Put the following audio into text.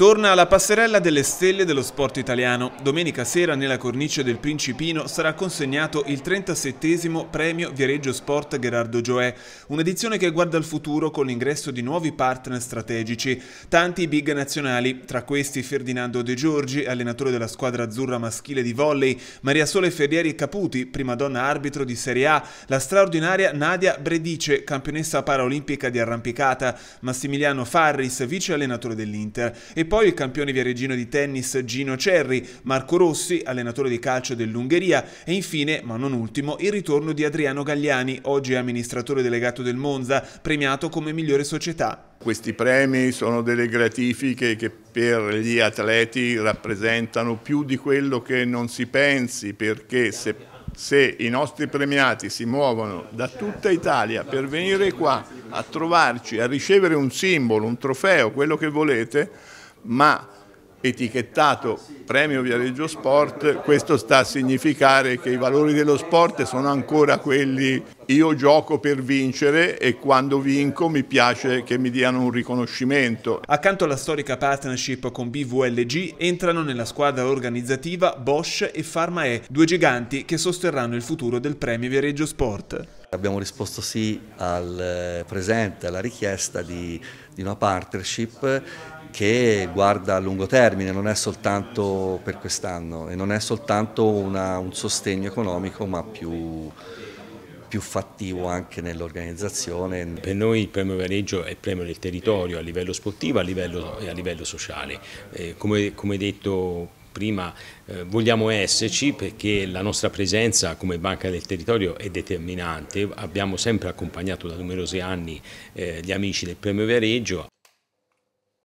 Torna alla passerella delle stelle dello sport italiano. Domenica sera nella cornice del Principino sarà consegnato il 37 premio Viareggio Sport Gerardo Gioè, un'edizione che guarda al futuro con l'ingresso di nuovi partner strategici, tanti big nazionali, tra questi Ferdinando De Giorgi, allenatore della squadra azzurra maschile di volley, Maria Sole Ferrieri Caputi, prima donna arbitro di Serie A, la straordinaria Nadia Bredice, campionessa paraolimpica di arrampicata, Massimiliano Farris, vice allenatore dell'Inter e poi il campione viareggino di tennis Gino Cerri, Marco Rossi, allenatore di calcio dell'Ungheria e infine, ma non ultimo, il ritorno di Adriano Gagliani, oggi amministratore delegato del Monza, premiato come migliore società. Questi premi sono delle gratifiche che per gli atleti rappresentano più di quello che non si pensi perché se, se i nostri premiati si muovono da tutta Italia per venire qua a trovarci, a ricevere un simbolo, un trofeo, quello che volete, ma etichettato premio Viareggio Sport, questo sta a significare che i valori dello sport sono ancora quelli io gioco per vincere e quando vinco mi piace che mi diano un riconoscimento. Accanto alla storica partnership con BVLG entrano nella squadra organizzativa Bosch e Pharmae, due giganti che sosterranno il futuro del premio Viareggio Sport. Abbiamo risposto sì al eh, presente, alla richiesta di, di una partnership che guarda a lungo termine, non è soltanto per quest'anno e non è soltanto una, un sostegno economico ma più, più fattivo anche nell'organizzazione. Per noi il premio Viareggio è il premio del territorio a livello sportivo a livello, e a livello sociale. Eh, come, come detto prima eh, vogliamo esserci perché la nostra presenza come Banca del Territorio è determinante, abbiamo sempre accompagnato da numerosi anni eh, gli amici del Premio Viareggio.